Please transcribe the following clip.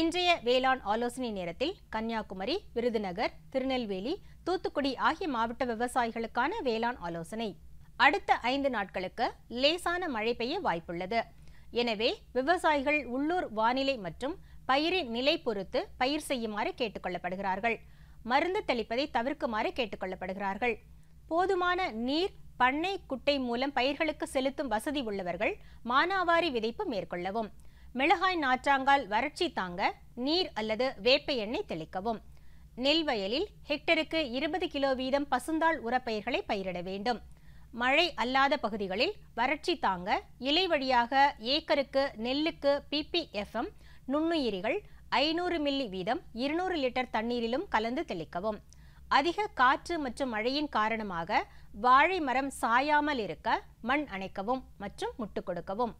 இன்றைய வேளாண் ஆலோசனை நேரத்தில் கன்னியாகுமரி விருதுநகர் திருநெல்வேலி தூத்துக்குடி ஆகிய மாவட்ட விவசாயிகளுக்கான வேளாண் ஆலோசனை அடுத்த ஐந்து நாட்களுக்கு லேசான மழை பெய்ய வாய்ப்புள்ளது எனவே விவசாயிகள் உள்ளூர் வானிலை மற்றும் பயிரின் நிலை பொறுத்து பயிர் செய்யுமாறு கேட்டுக்கொள்ளப்படுகிறார்கள் மருந்து தெளிப்பதை தவிர்க்குமாறு கேட்டுக்கொள்ளப்படுகிறார்கள் போதுமான நீர் பண்ணை குட்டை மூலம் பயிர்களுக்கு செலுத்தும் வசதி உள்ளவர்கள் மானாவாரி விதைப்பு மேற்கொள்ளவும் மிளகாய் நாற்றாங்கால் வறட்சி தாங்க நீர் அல்லது வேப்ப எண்ணெய் தெளிக்கவும் நெல் வயலில் ஹெக்டருக்கு இருபது கிலோ வீதம் பசுந்தாள் உரப்பயிர்களை பயிரிட வேண்டும் மழை அல்லாத பகுதிகளில் வறட்சி தாங்க இலை வழியாக ஏக்கருக்கு நெல்லுக்கு பிபிஎஃப்எம் நுண்ணுயிரிகள் ஐநூறு மில்லி வீதம் இருநூறு லிட்டர் தண்ணீரிலும் கலந்து தெளிக்கவும் அதிக காற்று மற்றும் மழையின் காரணமாக வாழை மரம் சாயாமல் இருக்க மண் அணைக்கவும் மற்றும் முட்டுக் கொடுக்கவும்